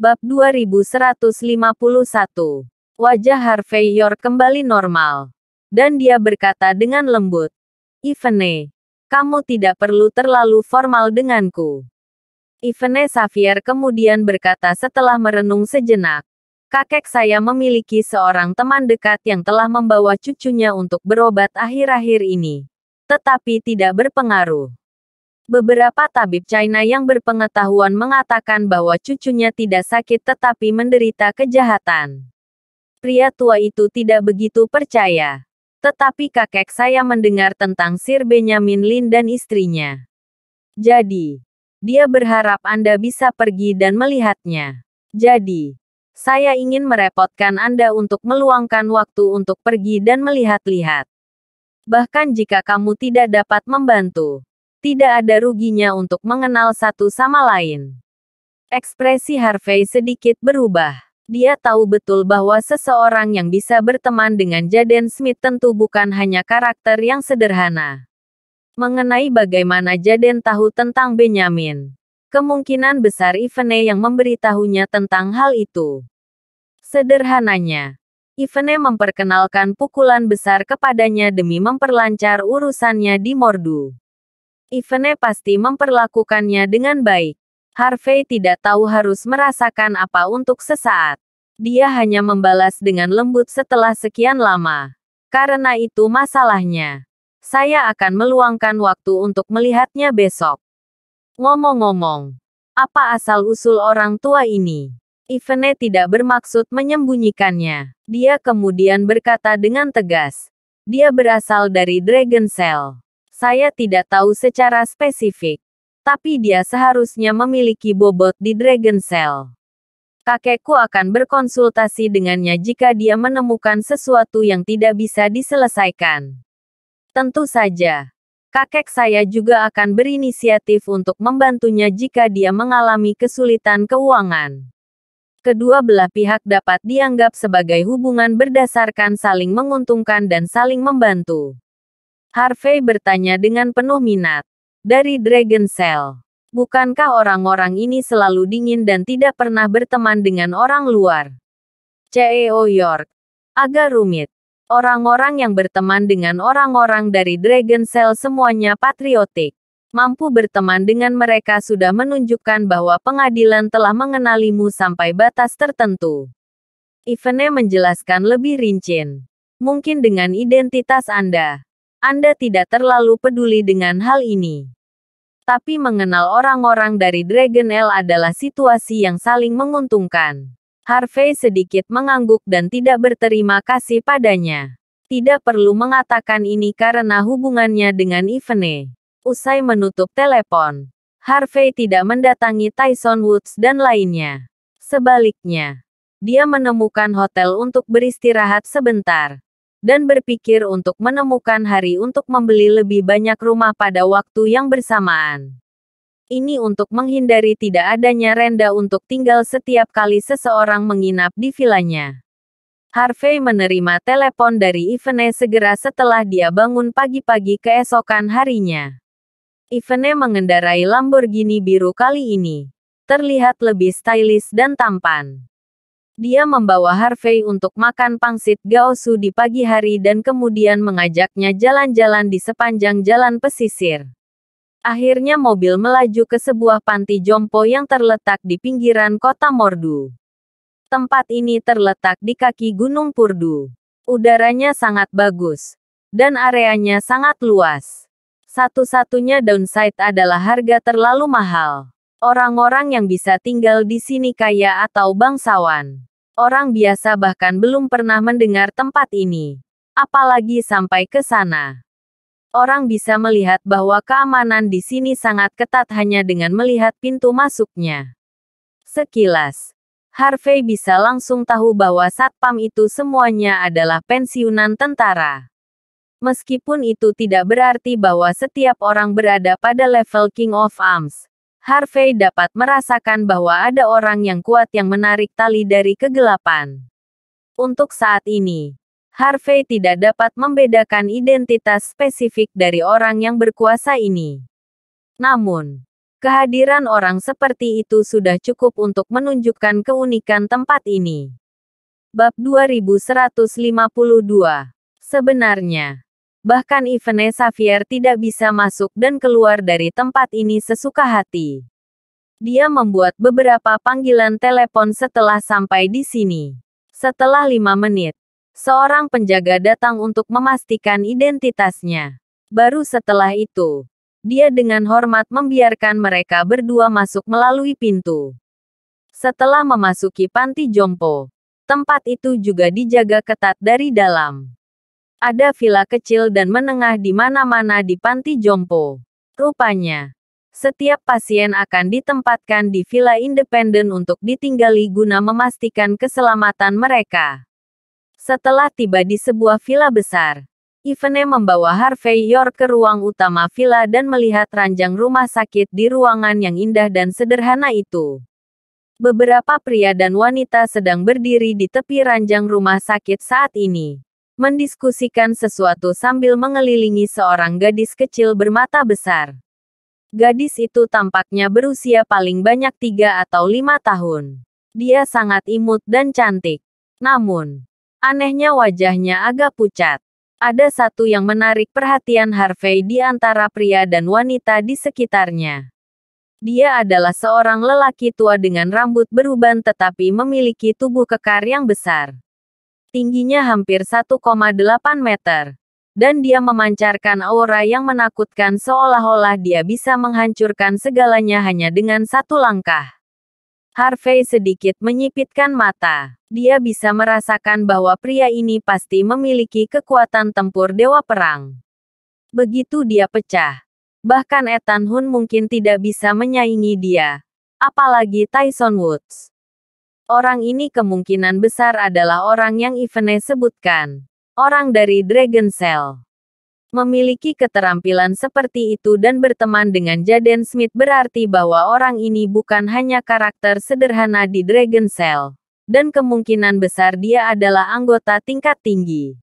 Bab 2151. Wajah Harvey York kembali normal. Dan dia berkata dengan lembut. Ivene, kamu tidak perlu terlalu formal denganku. Ivene Xavier kemudian berkata setelah merenung sejenak. Kakek saya memiliki seorang teman dekat yang telah membawa cucunya untuk berobat akhir-akhir ini. Tetapi tidak berpengaruh. Beberapa tabib China yang berpengetahuan mengatakan bahwa cucunya tidak sakit tetapi menderita kejahatan. Pria tua itu tidak begitu percaya. Tetapi kakek saya mendengar tentang Sir Benjamin Lin dan istrinya. Jadi, dia berharap Anda bisa pergi dan melihatnya. Jadi, saya ingin merepotkan Anda untuk meluangkan waktu untuk pergi dan melihat-lihat. Bahkan jika kamu tidak dapat membantu tidak ada ruginya untuk mengenal satu sama lain. Ekspresi Harvey sedikit berubah. Dia tahu betul bahwa seseorang yang bisa berteman dengan Jaden Smith tentu bukan hanya karakter yang sederhana. Mengenai bagaimana Jaden tahu tentang Benyamin, kemungkinan besar Ivane yang memberitahunya tentang hal itu. Sederhananya, Ivane memperkenalkan pukulan besar kepadanya demi memperlancar urusannya di Mordu. Ivene pasti memperlakukannya dengan baik. Harvey tidak tahu harus merasakan apa untuk sesaat. Dia hanya membalas dengan lembut setelah sekian lama. Karena itu masalahnya. Saya akan meluangkan waktu untuk melihatnya besok. Ngomong-ngomong, apa asal-usul orang tua ini? Ivene tidak bermaksud menyembunyikannya. Dia kemudian berkata dengan tegas, dia berasal dari Dragon Cell. Saya tidak tahu secara spesifik. Tapi dia seharusnya memiliki bobot di Dragon Cell. Kakekku akan berkonsultasi dengannya jika dia menemukan sesuatu yang tidak bisa diselesaikan. Tentu saja, kakek saya juga akan berinisiatif untuk membantunya jika dia mengalami kesulitan keuangan. Kedua belah pihak dapat dianggap sebagai hubungan berdasarkan saling menguntungkan dan saling membantu. Harvey bertanya dengan penuh minat. Dari Dragon Cell. Bukankah orang-orang ini selalu dingin dan tidak pernah berteman dengan orang luar? CEO York. Agak rumit. Orang-orang yang berteman dengan orang-orang dari Dragon Cell semuanya patriotik. Mampu berteman dengan mereka sudah menunjukkan bahwa pengadilan telah mengenalimu sampai batas tertentu. Ivene menjelaskan lebih rinci. Mungkin dengan identitas Anda anda tidak terlalu peduli dengan hal ini. Tapi mengenal orang-orang dari Dragon L adalah situasi yang saling menguntungkan. Harvey sedikit mengangguk dan tidak berterima kasih padanya. Tidak perlu mengatakan ini karena hubungannya dengan Ivene. Usai menutup telepon, Harvey tidak mendatangi Tyson Woods dan lainnya. Sebaliknya, dia menemukan hotel untuk beristirahat sebentar dan berpikir untuk menemukan hari untuk membeli lebih banyak rumah pada waktu yang bersamaan. Ini untuk menghindari tidak adanya renda untuk tinggal setiap kali seseorang menginap di vilanya. Harvey menerima telepon dari Ivene segera setelah dia bangun pagi-pagi keesokan harinya. Ivene mengendarai Lamborghini biru kali ini. Terlihat lebih stylish dan tampan. Dia membawa Harvey untuk makan pangsit Gaosu di pagi hari dan kemudian mengajaknya jalan-jalan di sepanjang jalan pesisir. Akhirnya mobil melaju ke sebuah panti jompo yang terletak di pinggiran kota Mordu. Tempat ini terletak di kaki Gunung Purdu. Udaranya sangat bagus, dan areanya sangat luas. Satu-satunya downside adalah harga terlalu mahal. Orang-orang yang bisa tinggal di sini kaya atau bangsawan. Orang biasa bahkan belum pernah mendengar tempat ini. Apalagi sampai ke sana. Orang bisa melihat bahwa keamanan di sini sangat ketat hanya dengan melihat pintu masuknya. Sekilas, Harvey bisa langsung tahu bahwa satpam itu semuanya adalah pensiunan tentara. Meskipun itu tidak berarti bahwa setiap orang berada pada level King of Arms, Harvey dapat merasakan bahwa ada orang yang kuat yang menarik tali dari kegelapan. Untuk saat ini, Harvey tidak dapat membedakan identitas spesifik dari orang yang berkuasa ini. Namun, kehadiran orang seperti itu sudah cukup untuk menunjukkan keunikan tempat ini. Bab 2152 Sebenarnya, Bahkan Ivene Xavier tidak bisa masuk dan keluar dari tempat ini sesuka hati. Dia membuat beberapa panggilan telepon setelah sampai di sini. Setelah lima menit, seorang penjaga datang untuk memastikan identitasnya. Baru setelah itu, dia dengan hormat membiarkan mereka berdua masuk melalui pintu. Setelah memasuki panti jompo, tempat itu juga dijaga ketat dari dalam. Ada villa kecil dan menengah di mana-mana di Panti Jompo. Rupanya, setiap pasien akan ditempatkan di villa independen untuk ditinggali guna memastikan keselamatan mereka. Setelah tiba di sebuah villa besar, Ivene membawa Harvey York ke ruang utama villa dan melihat ranjang rumah sakit di ruangan yang indah dan sederhana itu. Beberapa pria dan wanita sedang berdiri di tepi ranjang rumah sakit saat ini mendiskusikan sesuatu sambil mengelilingi seorang gadis kecil bermata besar. Gadis itu tampaknya berusia paling banyak tiga atau lima tahun. Dia sangat imut dan cantik. Namun, anehnya wajahnya agak pucat. Ada satu yang menarik perhatian Harvey di antara pria dan wanita di sekitarnya. Dia adalah seorang lelaki tua dengan rambut beruban tetapi memiliki tubuh kekar yang besar. Tingginya hampir 1,8 meter. Dan dia memancarkan aura yang menakutkan seolah-olah dia bisa menghancurkan segalanya hanya dengan satu langkah. Harvey sedikit menyipitkan mata. Dia bisa merasakan bahwa pria ini pasti memiliki kekuatan tempur dewa perang. Begitu dia pecah, bahkan Ethan Hun mungkin tidak bisa menyaingi dia, apalagi Tyson Woods. Orang ini kemungkinan besar adalah orang yang Ivene sebutkan. Orang dari Dragon Cell. Memiliki keterampilan seperti itu dan berteman dengan Jaden Smith berarti bahwa orang ini bukan hanya karakter sederhana di Dragon Cell. Dan kemungkinan besar dia adalah anggota tingkat tinggi.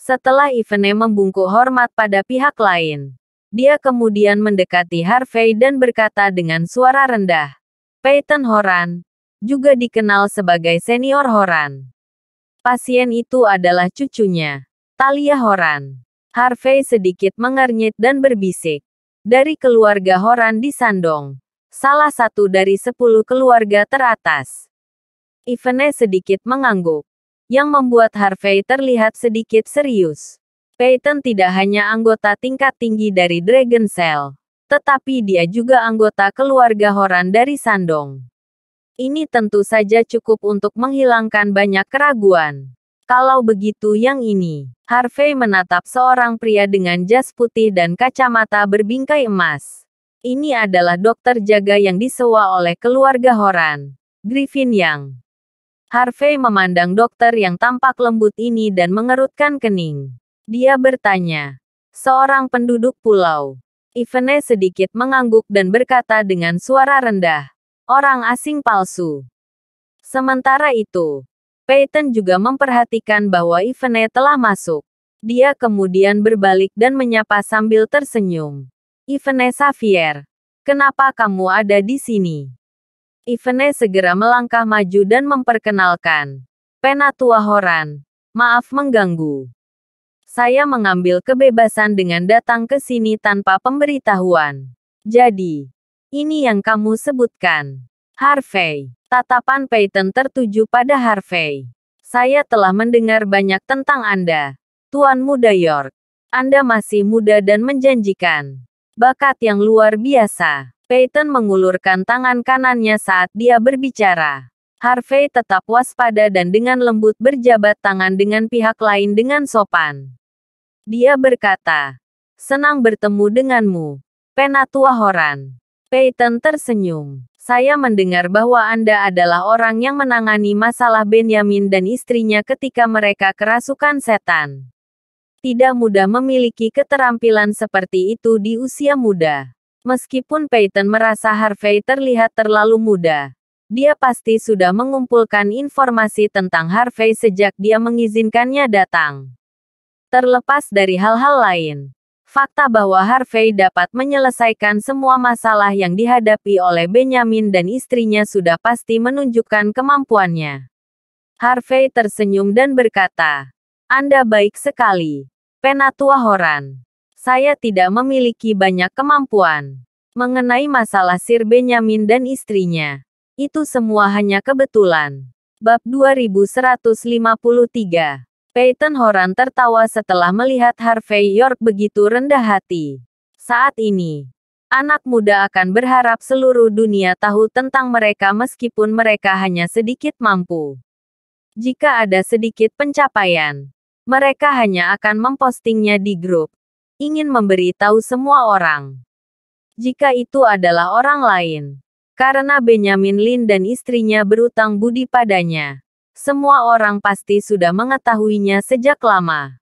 Setelah Ivene membungkuk hormat pada pihak lain, dia kemudian mendekati Harvey dan berkata dengan suara rendah, Peyton Horan, juga dikenal sebagai senior Horan. Pasien itu adalah cucunya, Talia Horan. Harvey sedikit mengernyit dan berbisik. Dari keluarga Horan di Sandong, salah satu dari sepuluh keluarga teratas. Ivene sedikit mengangguk, yang membuat Harvey terlihat sedikit serius. Peyton tidak hanya anggota tingkat tinggi dari Dragon Cell, tetapi dia juga anggota keluarga Horan dari Sandong. Ini tentu saja cukup untuk menghilangkan banyak keraguan. Kalau begitu yang ini, Harvey menatap seorang pria dengan jas putih dan kacamata berbingkai emas. Ini adalah dokter jaga yang disewa oleh keluarga Horan, Griffin Yang. Harvey memandang dokter yang tampak lembut ini dan mengerutkan kening. Dia bertanya, seorang penduduk pulau. Ivene sedikit mengangguk dan berkata dengan suara rendah, orang asing palsu. Sementara itu, Peyton juga memperhatikan bahwa Ivane telah masuk. Dia kemudian berbalik dan menyapa sambil tersenyum. Ivane Xavier, kenapa kamu ada di sini? Ivane segera melangkah maju dan memperkenalkan. Penatua Horan, maaf mengganggu. Saya mengambil kebebasan dengan datang ke sini tanpa pemberitahuan. Jadi, ini yang kamu sebutkan. Harvey. Tatapan Peyton tertuju pada Harvey. Saya telah mendengar banyak tentang Anda. Tuan Muda York. Anda masih muda dan menjanjikan. Bakat yang luar biasa. Peyton mengulurkan tangan kanannya saat dia berbicara. Harvey tetap waspada dan dengan lembut berjabat tangan dengan pihak lain dengan sopan. Dia berkata, Senang bertemu denganmu, Penatua Horan. Peyton tersenyum. Saya mendengar bahwa Anda adalah orang yang menangani masalah Benjamin dan istrinya ketika mereka kerasukan setan. Tidak mudah memiliki keterampilan seperti itu di usia muda. Meskipun Peyton merasa Harvey terlihat terlalu muda, dia pasti sudah mengumpulkan informasi tentang Harvey sejak dia mengizinkannya datang. Terlepas dari hal-hal lain, fakta bahwa Harvey dapat menyelesaikan semua masalah yang dihadapi oleh Benjamin dan istrinya sudah pasti menunjukkan kemampuannya. Harvey tersenyum dan berkata, Anda baik sekali, Penatua Horan. Saya tidak memiliki banyak kemampuan. Mengenai masalah Sir Benjamin dan istrinya, itu semua hanya kebetulan. Bab 2153 Peyton Horan tertawa setelah melihat Harvey York begitu rendah hati. Saat ini, anak muda akan berharap seluruh dunia tahu tentang mereka meskipun mereka hanya sedikit mampu. Jika ada sedikit pencapaian, mereka hanya akan mempostingnya di grup. Ingin memberi tahu semua orang. Jika itu adalah orang lain. Karena Benjamin Lin dan istrinya berutang budi padanya semua orang pasti sudah mengetahuinya sejak lama.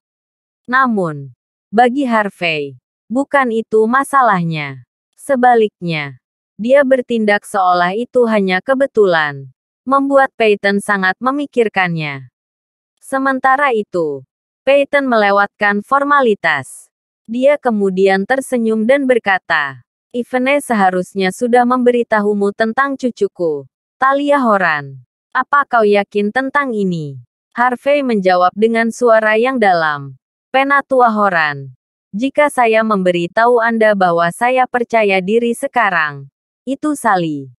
Namun, bagi Harvey, bukan itu masalahnya. Sebaliknya, dia bertindak seolah itu hanya kebetulan, membuat Peyton sangat memikirkannya. Sementara itu, Peyton melewatkan formalitas. Dia kemudian tersenyum dan berkata, Ivene seharusnya sudah memberitahumu tentang cucuku, Talia Horan. Apa kau yakin tentang ini? Harvey menjawab dengan suara yang dalam. Penatua Horan. Jika saya memberi tahu Anda bahwa saya percaya diri sekarang, itu sali.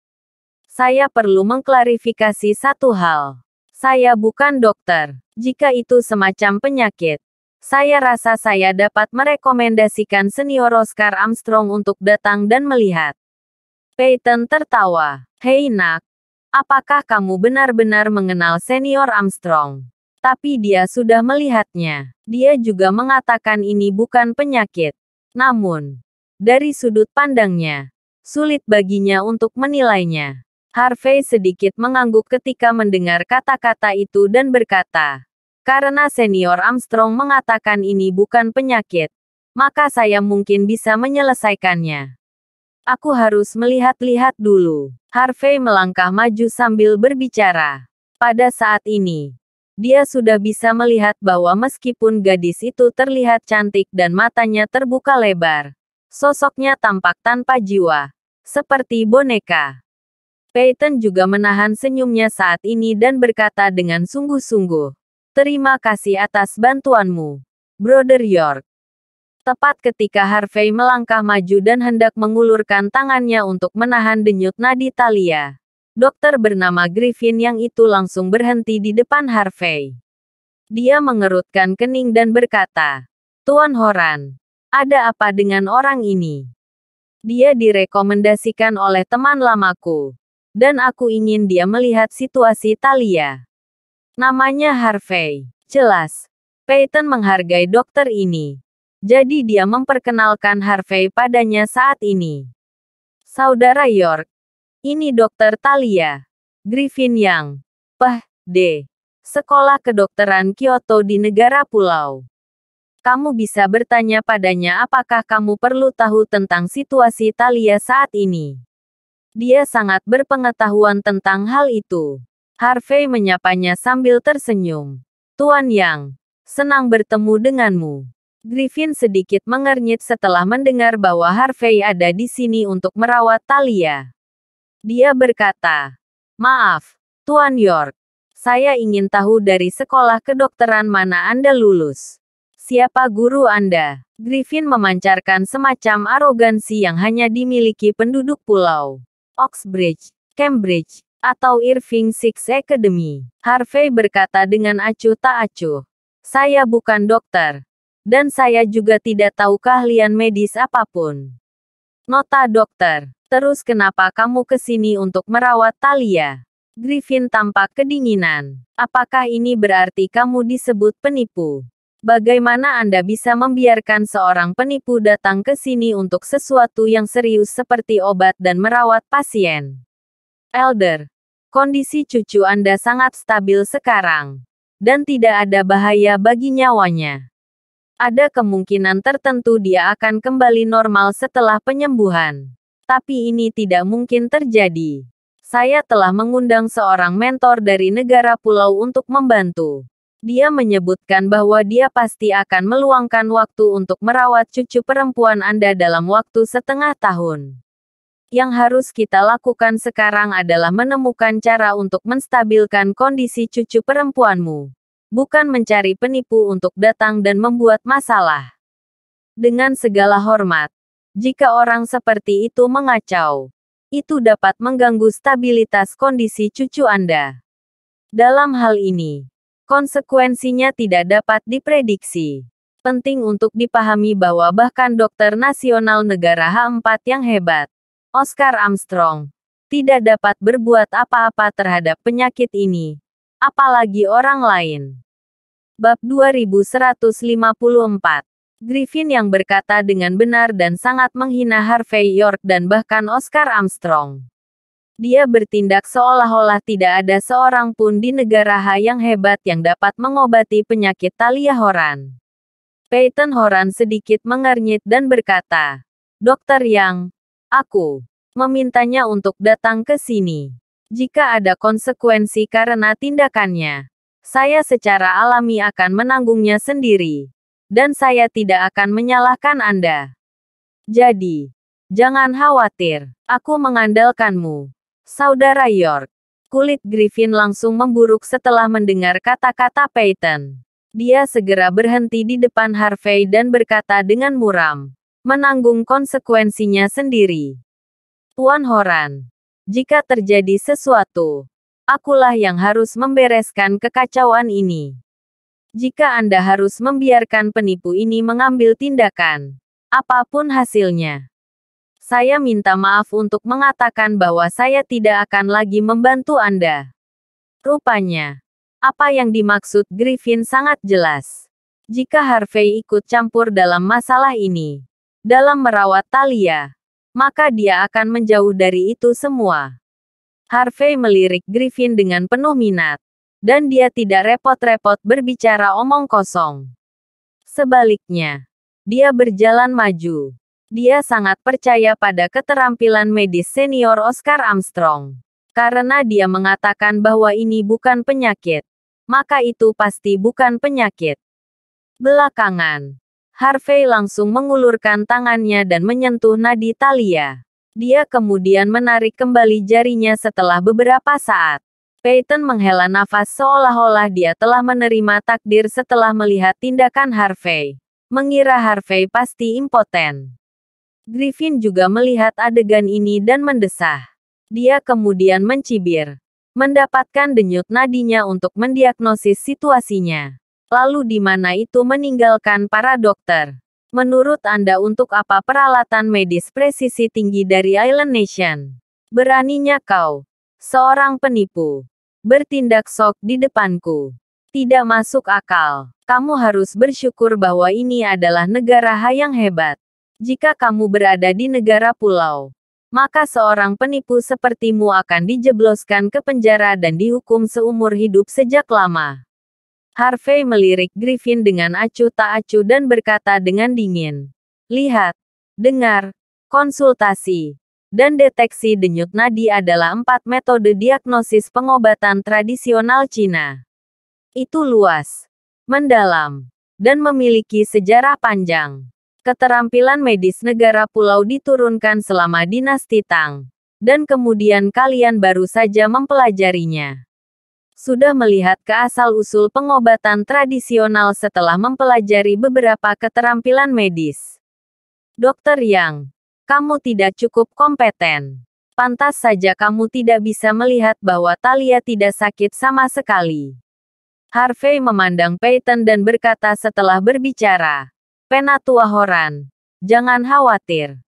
Saya perlu mengklarifikasi satu hal. Saya bukan dokter. Jika itu semacam penyakit, saya rasa saya dapat merekomendasikan senior Oscar Armstrong untuk datang dan melihat. Peyton tertawa. Hei nak, Apakah kamu benar-benar mengenal senior Armstrong? Tapi dia sudah melihatnya. Dia juga mengatakan ini bukan penyakit. Namun, dari sudut pandangnya, sulit baginya untuk menilainya. Harvey sedikit mengangguk ketika mendengar kata-kata itu dan berkata, "Karena senior Armstrong mengatakan ini bukan penyakit, maka saya mungkin bisa menyelesaikannya." Aku harus melihat-lihat dulu. Harvey melangkah maju sambil berbicara. Pada saat ini, dia sudah bisa melihat bahwa meskipun gadis itu terlihat cantik dan matanya terbuka lebar, sosoknya tampak tanpa jiwa, seperti boneka. Peyton juga menahan senyumnya saat ini dan berkata dengan sungguh-sungguh, Terima kasih atas bantuanmu, Brother York. Tepat ketika Harvey melangkah maju dan hendak mengulurkan tangannya untuk menahan denyut nadi Talia. Dokter bernama Griffin yang itu langsung berhenti di depan Harvey. Dia mengerutkan kening dan berkata, Tuan Horan, ada apa dengan orang ini? Dia direkomendasikan oleh teman lamaku. Dan aku ingin dia melihat situasi Talia. Namanya Harvey. Jelas, Peyton menghargai dokter ini jadi dia memperkenalkan Harvey padanya saat ini. Saudara York, ini dokter Talia. Griffin Yang, Ph.D. Sekolah Kedokteran Kyoto di negara pulau. Kamu bisa bertanya padanya apakah kamu perlu tahu tentang situasi Talia saat ini. Dia sangat berpengetahuan tentang hal itu. Harvey menyapanya sambil tersenyum. Tuan Yang, senang bertemu denganmu. Griffin sedikit mengernyit setelah mendengar bahwa Harvey ada di sini untuk merawat Talia. Dia berkata, Maaf, Tuan York. Saya ingin tahu dari sekolah kedokteran mana Anda lulus. Siapa guru Anda? Griffin memancarkan semacam arogansi yang hanya dimiliki penduduk pulau. Oxbridge, Cambridge, atau Irving Six Academy. Harvey berkata dengan acuh tak acuh. Saya bukan dokter. Dan saya juga tidak tahu keahlian medis apapun. Nota dokter. Terus kenapa kamu ke sini untuk merawat Talia? Griffin tampak kedinginan. Apakah ini berarti kamu disebut penipu? Bagaimana Anda bisa membiarkan seorang penipu datang ke sini untuk sesuatu yang serius seperti obat dan merawat pasien? Elder, kondisi cucu Anda sangat stabil sekarang. Dan tidak ada bahaya bagi nyawanya. Ada kemungkinan tertentu dia akan kembali normal setelah penyembuhan. Tapi ini tidak mungkin terjadi. Saya telah mengundang seorang mentor dari negara pulau untuk membantu. Dia menyebutkan bahwa dia pasti akan meluangkan waktu untuk merawat cucu perempuan Anda dalam waktu setengah tahun. Yang harus kita lakukan sekarang adalah menemukan cara untuk menstabilkan kondisi cucu perempuanmu bukan mencari penipu untuk datang dan membuat masalah. Dengan segala hormat, jika orang seperti itu mengacau, itu dapat mengganggu stabilitas kondisi cucu Anda. Dalam hal ini, konsekuensinya tidak dapat diprediksi. Penting untuk dipahami bahwa bahkan dokter nasional negara H4 yang hebat, Oscar Armstrong, tidak dapat berbuat apa-apa terhadap penyakit ini, apalagi orang lain. Bab 2154 Griffin yang berkata dengan benar dan sangat menghina Harvey York dan bahkan Oscar Armstrong. Dia bertindak seolah-olah tidak ada seorang pun di negara H yang hebat yang dapat mengobati penyakit Talia Horan. Peyton Horan sedikit mengernyit dan berkata, Dokter Yang, aku memintanya untuk datang ke sini. Jika ada konsekuensi karena tindakannya, saya secara alami akan menanggungnya sendiri. Dan saya tidak akan menyalahkan Anda. Jadi, jangan khawatir, aku mengandalkanmu. Saudara York, kulit Griffin langsung memburuk setelah mendengar kata-kata Peyton. Dia segera berhenti di depan Harvey dan berkata dengan muram, menanggung konsekuensinya sendiri. Tuan Horan, jika terjadi sesuatu, akulah yang harus membereskan kekacauan ini. Jika Anda harus membiarkan penipu ini mengambil tindakan, apapun hasilnya. Saya minta maaf untuk mengatakan bahwa saya tidak akan lagi membantu Anda. Rupanya, apa yang dimaksud Griffin sangat jelas. Jika Harvey ikut campur dalam masalah ini, dalam merawat Talia, maka dia akan menjauh dari itu semua. Harvey melirik Griffin dengan penuh minat, dan dia tidak repot-repot berbicara omong kosong. Sebaliknya, dia berjalan maju. Dia sangat percaya pada keterampilan medis senior Oscar Armstrong. Karena dia mengatakan bahwa ini bukan penyakit, maka itu pasti bukan penyakit. Belakangan, Harvey langsung mengulurkan tangannya dan menyentuh nadi Talia. Dia kemudian menarik kembali jarinya setelah beberapa saat. Peyton menghela nafas seolah-olah dia telah menerima takdir setelah melihat tindakan Harvey. Mengira Harvey pasti impoten. Griffin juga melihat adegan ini dan mendesah. Dia kemudian mencibir, mendapatkan denyut nadinya untuk mendiagnosis situasinya. Lalu di mana itu meninggalkan para dokter? Menurut Anda untuk apa peralatan medis presisi tinggi dari Island Nation? Beraninya kau, seorang penipu, bertindak sok di depanku. Tidak masuk akal. Kamu harus bersyukur bahwa ini adalah negara hayang hebat. Jika kamu berada di negara pulau, maka seorang penipu sepertimu akan dijebloskan ke penjara dan dihukum seumur hidup sejak lama. Harvey melirik Griffin dengan acuh tak acuh dan berkata dengan dingin. Lihat, dengar, konsultasi, dan deteksi denyut nadi adalah empat metode diagnosis pengobatan tradisional Cina. Itu luas, mendalam, dan memiliki sejarah panjang. Keterampilan medis negara pulau diturunkan selama dinasti Tang, dan kemudian kalian baru saja mempelajarinya sudah melihat ke asal-usul pengobatan tradisional setelah mempelajari beberapa keterampilan medis. Dokter Yang, kamu tidak cukup kompeten. Pantas saja kamu tidak bisa melihat bahwa Talia tidak sakit sama sekali. Harvey memandang Peyton dan berkata setelah berbicara, Penatua Horan, jangan khawatir.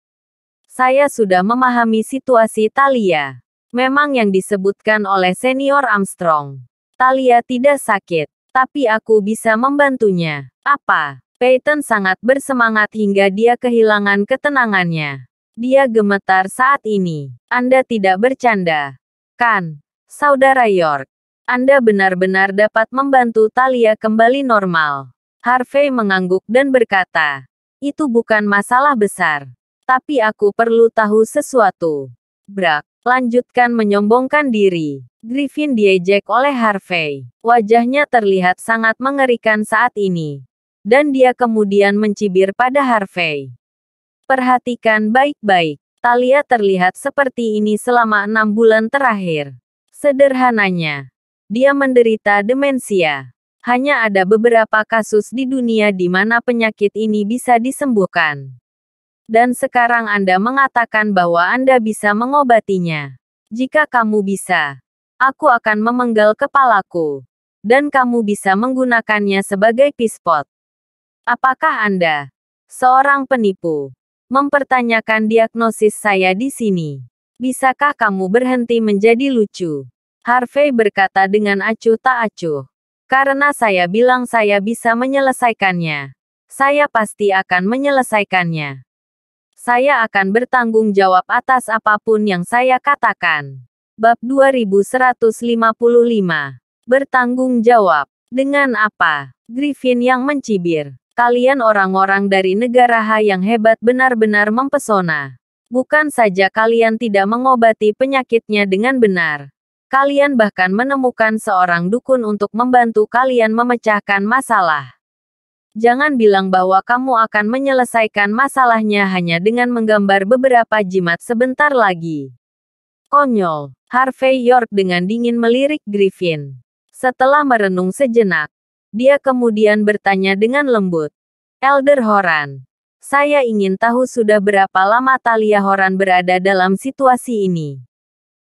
Saya sudah memahami situasi Talia. Memang yang disebutkan oleh senior Armstrong. Talia tidak sakit, tapi aku bisa membantunya. Apa? Peyton sangat bersemangat hingga dia kehilangan ketenangannya. Dia gemetar saat ini. Anda tidak bercanda. Kan, saudara York. Anda benar-benar dapat membantu Talia kembali normal. Harvey mengangguk dan berkata, itu bukan masalah besar. Tapi aku perlu tahu sesuatu. Brak, Lanjutkan menyombongkan diri. Griffin diejek oleh Harvey. Wajahnya terlihat sangat mengerikan saat ini. Dan dia kemudian mencibir pada Harvey. Perhatikan baik-baik. Talia terlihat seperti ini selama enam bulan terakhir. Sederhananya, dia menderita demensia. Hanya ada beberapa kasus di dunia di mana penyakit ini bisa disembuhkan. Dan sekarang Anda mengatakan bahwa Anda bisa mengobatinya. Jika kamu bisa, aku akan memenggal kepalaku. Dan kamu bisa menggunakannya sebagai pispot. Apakah Anda seorang penipu? Mempertanyakan diagnosis saya di sini. Bisakah kamu berhenti menjadi lucu? Harvey berkata dengan acuh tak acuh. Karena saya bilang saya bisa menyelesaikannya. Saya pasti akan menyelesaikannya saya akan bertanggung jawab atas apapun yang saya katakan. Bab 2155. Bertanggung jawab. Dengan apa? Griffin yang mencibir. Kalian orang-orang dari negara Ha yang hebat benar-benar mempesona. Bukan saja kalian tidak mengobati penyakitnya dengan benar. Kalian bahkan menemukan seorang dukun untuk membantu kalian memecahkan masalah. Jangan bilang bahwa kamu akan menyelesaikan masalahnya hanya dengan menggambar beberapa jimat sebentar lagi. Konyol, Harvey York dengan dingin melirik Griffin. Setelah merenung sejenak, dia kemudian bertanya dengan lembut. Elder Horan, saya ingin tahu sudah berapa lama Talia Horan berada dalam situasi ini.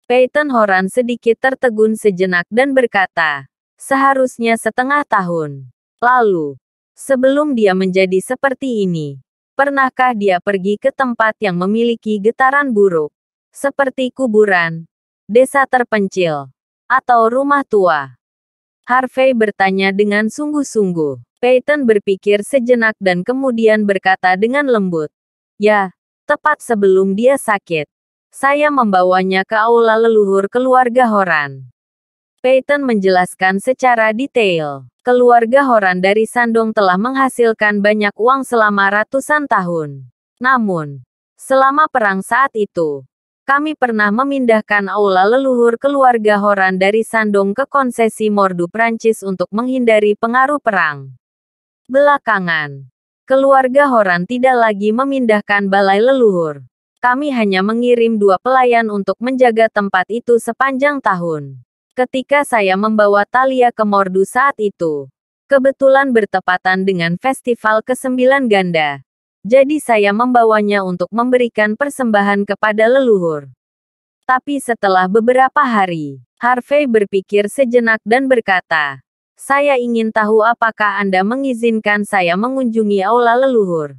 Peyton Horan sedikit tertegun sejenak dan berkata, seharusnya setengah tahun. Lalu, Sebelum dia menjadi seperti ini, pernahkah dia pergi ke tempat yang memiliki getaran buruk, seperti kuburan, desa terpencil, atau rumah tua? Harvey bertanya dengan sungguh-sungguh. Peyton berpikir sejenak dan kemudian berkata dengan lembut, "Ya, tepat sebelum dia sakit, saya membawanya ke aula leluhur keluarga Horan. Peyton menjelaskan secara detail. Keluarga Horan dari Sandong telah menghasilkan banyak uang selama ratusan tahun. Namun, selama perang saat itu, kami pernah memindahkan aula leluhur keluarga Horan dari Sandong ke konsesi Mordu Prancis untuk menghindari pengaruh perang. Belakangan, keluarga Horan tidak lagi memindahkan balai leluhur. Kami hanya mengirim dua pelayan untuk menjaga tempat itu sepanjang tahun ketika saya membawa Talia ke Mordu saat itu. Kebetulan bertepatan dengan festival ke-9 ganda. Jadi saya membawanya untuk memberikan persembahan kepada leluhur. Tapi setelah beberapa hari, Harvey berpikir sejenak dan berkata, saya ingin tahu apakah Anda mengizinkan saya mengunjungi aula leluhur.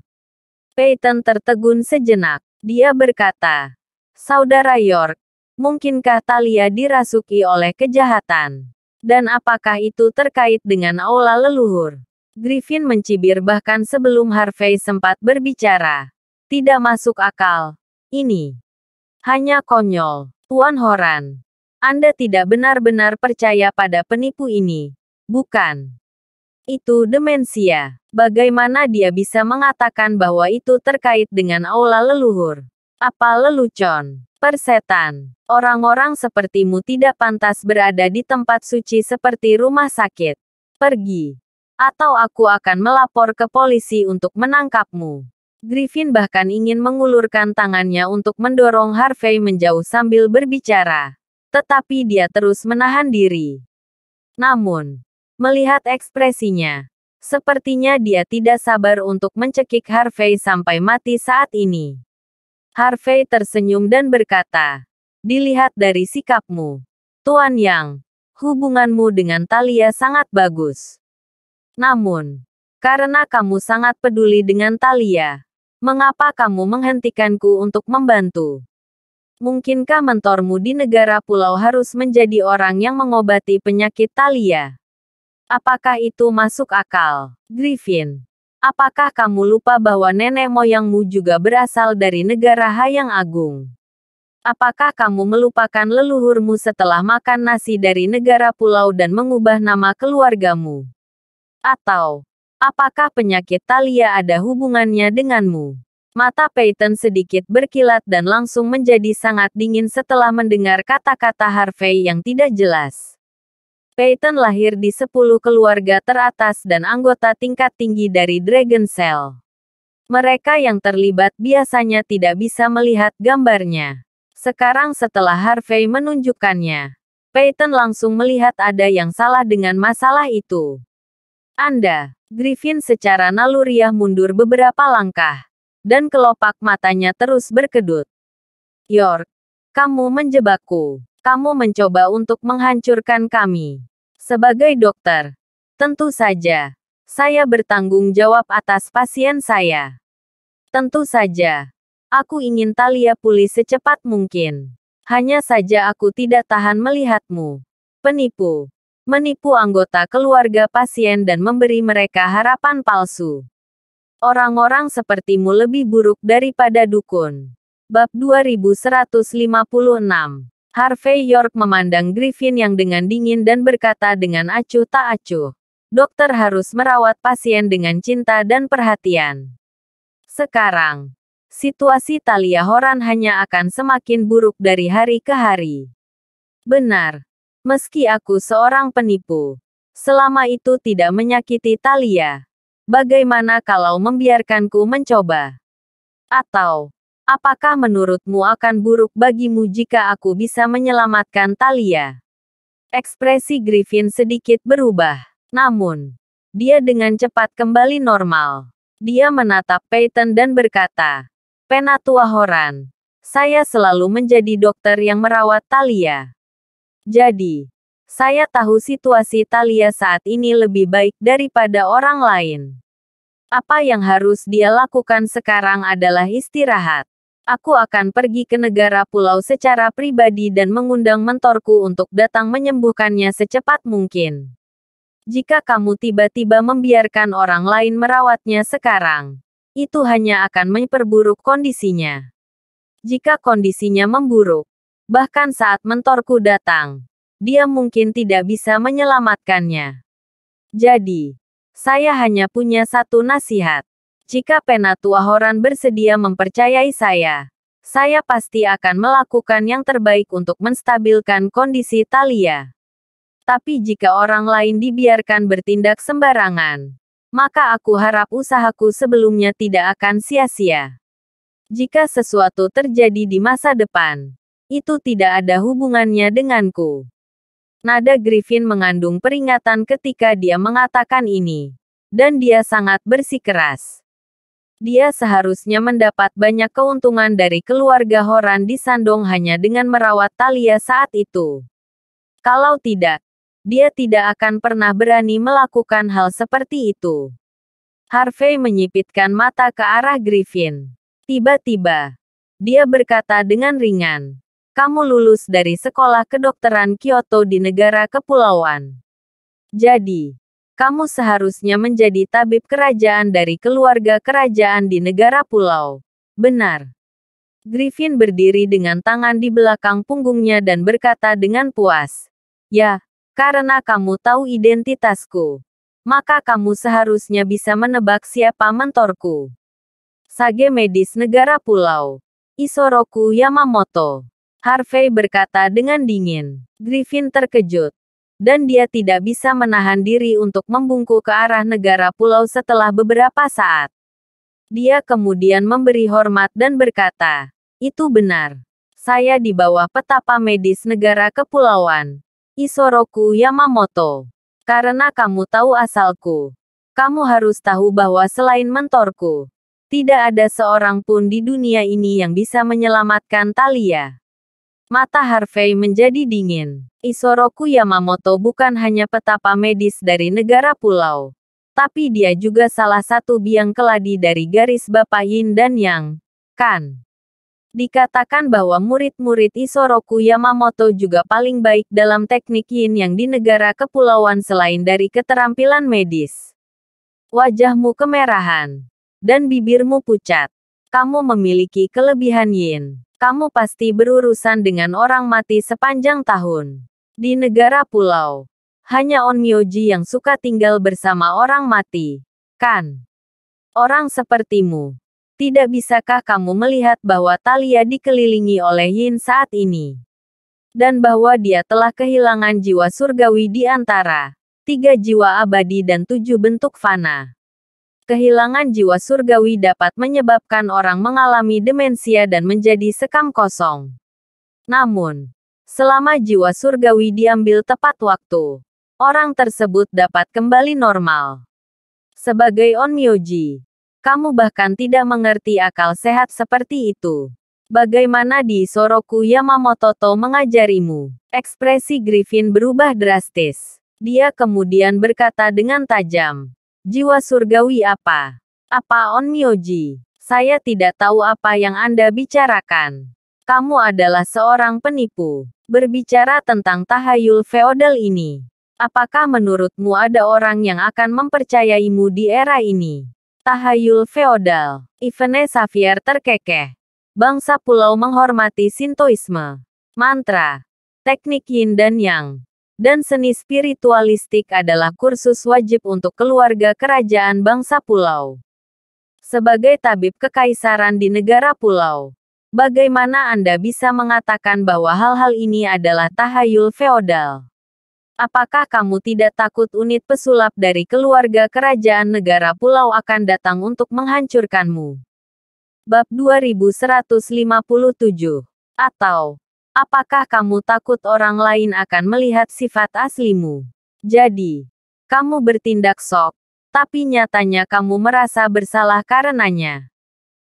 Peyton tertegun sejenak. Dia berkata, Saudara York, Mungkinkah Talia dirasuki oleh kejahatan? Dan apakah itu terkait dengan aula leluhur? Griffin mencibir bahkan sebelum Harvey sempat berbicara. Tidak masuk akal. Ini hanya konyol. Tuan Horan, Anda tidak benar-benar percaya pada penipu ini. Bukan. Itu demensia. Bagaimana dia bisa mengatakan bahwa itu terkait dengan aula leluhur? Apa lelucon? Persetan. Orang-orang sepertimu tidak pantas berada di tempat suci seperti rumah sakit. Pergi. Atau aku akan melapor ke polisi untuk menangkapmu. Griffin bahkan ingin mengulurkan tangannya untuk mendorong Harvey menjauh sambil berbicara. Tetapi dia terus menahan diri. Namun, melihat ekspresinya, sepertinya dia tidak sabar untuk mencekik Harvey sampai mati saat ini. Harvey tersenyum dan berkata, dilihat dari sikapmu. Tuan Yang, hubunganmu dengan Talia sangat bagus. Namun, karena kamu sangat peduli dengan Talia, mengapa kamu menghentikanku untuk membantu? Mungkinkah mentormu di negara pulau harus menjadi orang yang mengobati penyakit Talia? Apakah itu masuk akal, Griffin? Apakah kamu lupa bahwa nenek moyangmu juga berasal dari negara Hayang Agung? Apakah kamu melupakan leluhurmu setelah makan nasi dari negara pulau dan mengubah nama keluargamu? Atau, apakah penyakit Talia ada hubungannya denganmu? Mata Peyton sedikit berkilat dan langsung menjadi sangat dingin setelah mendengar kata-kata Harvey yang tidak jelas. Peyton lahir di sepuluh keluarga teratas dan anggota tingkat tinggi dari Dragon Cell. Mereka yang terlibat biasanya tidak bisa melihat gambarnya. Sekarang setelah Harvey menunjukkannya, Peyton langsung melihat ada yang salah dengan masalah itu. Anda, Griffin secara naluriah mundur beberapa langkah, dan kelopak matanya terus berkedut. York, kamu menjebakku kamu mencoba untuk menghancurkan kami. Sebagai dokter, tentu saja, saya bertanggung jawab atas pasien saya. Tentu saja, aku ingin Talia pulih secepat mungkin. Hanya saja aku tidak tahan melihatmu. Penipu. Menipu anggota keluarga pasien dan memberi mereka harapan palsu. Orang-orang sepertimu lebih buruk daripada dukun. Bab 2156 Harvey York memandang Griffin yang dengan dingin dan berkata dengan acuh tak acuh. Dokter harus merawat pasien dengan cinta dan perhatian. Sekarang, situasi Talia Horan hanya akan semakin buruk dari hari ke hari. Benar, meski aku seorang penipu, selama itu tidak menyakiti Talia. Bagaimana kalau membiarkanku mencoba? Atau, Apakah menurutmu akan buruk bagimu jika aku bisa menyelamatkan Talia? Ekspresi Griffin sedikit berubah. Namun, dia dengan cepat kembali normal. Dia menatap Peyton dan berkata, Penatua Horan, saya selalu menjadi dokter yang merawat Talia. Jadi, saya tahu situasi Talia saat ini lebih baik daripada orang lain. Apa yang harus dia lakukan sekarang adalah istirahat. Aku akan pergi ke negara pulau secara pribadi dan mengundang mentorku untuk datang menyembuhkannya secepat mungkin. Jika kamu tiba-tiba membiarkan orang lain merawatnya sekarang, itu hanya akan memperburuk kondisinya. Jika kondisinya memburuk, bahkan saat mentorku datang, dia mungkin tidak bisa menyelamatkannya. Jadi, saya hanya punya satu nasihat. Jika Penatua Horan bersedia mempercayai saya, saya pasti akan melakukan yang terbaik untuk menstabilkan kondisi Talia. Tapi jika orang lain dibiarkan bertindak sembarangan, maka aku harap usahaku sebelumnya tidak akan sia-sia. Jika sesuatu terjadi di masa depan, itu tidak ada hubungannya denganku. Nada Griffin mengandung peringatan ketika dia mengatakan ini, dan dia sangat bersikeras. Dia seharusnya mendapat banyak keuntungan dari keluarga Horan di Sandong hanya dengan merawat Talia saat itu. Kalau tidak, dia tidak akan pernah berani melakukan hal seperti itu. Harvey menyipitkan mata ke arah Griffin. Tiba-tiba, dia berkata dengan ringan, "Kamu lulus dari sekolah kedokteran Kyoto di negara kepulauan. Jadi, kamu seharusnya menjadi tabib kerajaan dari keluarga kerajaan di negara pulau. Benar. Griffin berdiri dengan tangan di belakang punggungnya dan berkata dengan puas. Ya, karena kamu tahu identitasku. Maka kamu seharusnya bisa menebak siapa mentorku. Sage medis negara pulau. Isoroku Yamamoto. Harvey berkata dengan dingin. Griffin terkejut dan dia tidak bisa menahan diri untuk membungkuk ke arah negara pulau setelah beberapa saat. Dia kemudian memberi hormat dan berkata, "Itu benar. Saya di bawah petapa medis negara kepulauan Isoroku Yamamoto. Karena kamu tahu asalku, kamu harus tahu bahwa selain mentorku, tidak ada seorang pun di dunia ini yang bisa menyelamatkan Talia. Mata Harvey menjadi dingin. Isoroku Yamamoto bukan hanya petapa medis dari negara pulau. Tapi dia juga salah satu biang keladi dari garis Bapak Yin dan Yang. Kan? Dikatakan bahwa murid-murid Isoroku Yamamoto juga paling baik dalam teknik Yin yang di negara kepulauan selain dari keterampilan medis. Wajahmu kemerahan. Dan bibirmu pucat. Kamu memiliki kelebihan Yin kamu pasti berurusan dengan orang mati sepanjang tahun. Di negara pulau, hanya Onmyoji yang suka tinggal bersama orang mati, kan? Orang sepertimu. Tidak bisakah kamu melihat bahwa Talia dikelilingi oleh Yin saat ini? Dan bahwa dia telah kehilangan jiwa surgawi di antara tiga jiwa abadi dan tujuh bentuk fana kehilangan jiwa surgawi dapat menyebabkan orang mengalami demensia dan menjadi sekam kosong. Namun, selama jiwa surgawi diambil tepat waktu, orang tersebut dapat kembali normal. Sebagai onmyoji, kamu bahkan tidak mengerti akal sehat seperti itu. Bagaimana di Soroku Yamamoto mengajarimu? Ekspresi Griffin berubah drastis. Dia kemudian berkata dengan tajam, Jiwa surgawi apa? Apa On Myoji? Saya tidak tahu apa yang Anda bicarakan. Kamu adalah seorang penipu. Berbicara tentang tahayul feodal ini. Apakah menurutmu ada orang yang akan mempercayaimu di era ini? Tahayul feodal. Ivene Xavier terkekeh. Bangsa pulau menghormati Sintoisme. Mantra. Teknik Yin dan Yang dan seni spiritualistik adalah kursus wajib untuk keluarga kerajaan bangsa pulau. Sebagai tabib kekaisaran di negara pulau, bagaimana Anda bisa mengatakan bahwa hal-hal ini adalah tahayul feodal? Apakah kamu tidak takut unit pesulap dari keluarga kerajaan negara pulau akan datang untuk menghancurkanmu? Bab 2157 atau Apakah kamu takut orang lain akan melihat sifat aslimu? Jadi, kamu bertindak sok, tapi nyatanya kamu merasa bersalah karenanya.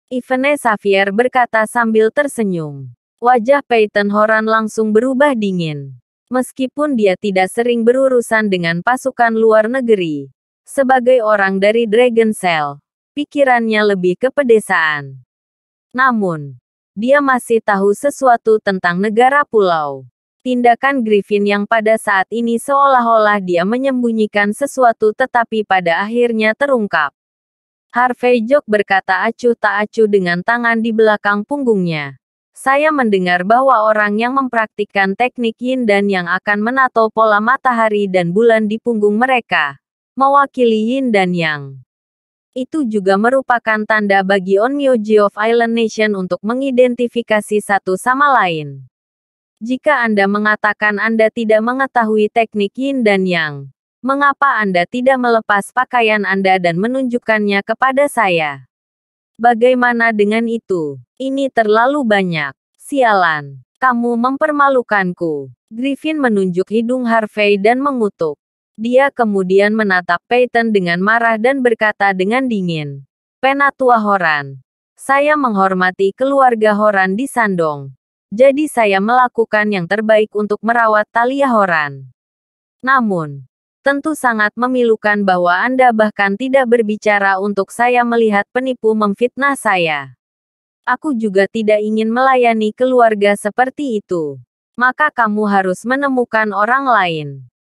Ivene Xavier berkata sambil tersenyum. Wajah Peyton Horan langsung berubah dingin. Meskipun dia tidak sering berurusan dengan pasukan luar negeri, sebagai orang dari Dragon Cell, pikirannya lebih ke pedesaan. Namun, dia masih tahu sesuatu tentang negara pulau. Tindakan Griffin yang pada saat ini seolah-olah dia menyembunyikan sesuatu tetapi pada akhirnya terungkap. Harvey Jok berkata acuh tak acuh dengan tangan di belakang punggungnya. Saya mendengar bahwa orang yang mempraktikkan teknik yin dan yang akan menato pola matahari dan bulan di punggung mereka. Mewakili yin dan yang. Itu juga merupakan tanda bagi Onmyoji of Island Nation untuk mengidentifikasi satu sama lain. Jika Anda mengatakan Anda tidak mengetahui teknik yin dan yang, mengapa Anda tidak melepas pakaian Anda dan menunjukkannya kepada saya? Bagaimana dengan itu? Ini terlalu banyak. Sialan, kamu mempermalukanku. Griffin menunjuk hidung Harvey dan mengutuk. Dia kemudian menatap Peyton dengan marah dan berkata dengan dingin. Penatua Horan. Saya menghormati keluarga Horan di Sandong. Jadi saya melakukan yang terbaik untuk merawat Talia Horan. Namun, tentu sangat memilukan bahwa Anda bahkan tidak berbicara untuk saya melihat penipu memfitnah saya. Aku juga tidak ingin melayani keluarga seperti itu. Maka kamu harus menemukan orang lain.